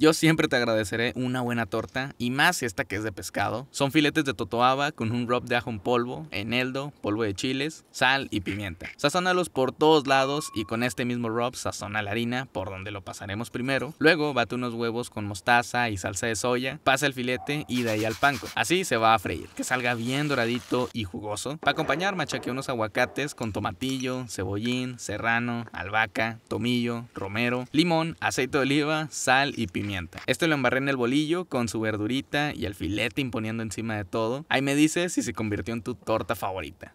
Yo siempre te agradeceré una buena torta, y más esta que es de pescado. Son filetes de totoaba con un rub de ajo en polvo, eneldo, polvo de chiles, sal y pimienta. Sazónalos por todos lados y con este mismo rub sazona la harina por donde lo pasaremos primero. Luego bate unos huevos con mostaza y salsa de soya, pasa el filete y de ahí al panco. Así se va a freír, que salga bien doradito y jugoso. Para acompañar machaque unos aguacates con tomatillo, cebollín, serrano, albahaca, tomillo, romero, limón, aceite de oliva, sal y pimienta esto lo embarré en el bolillo con su verdurita y el filete imponiendo encima de todo. Ahí me dice si se convirtió en tu torta favorita.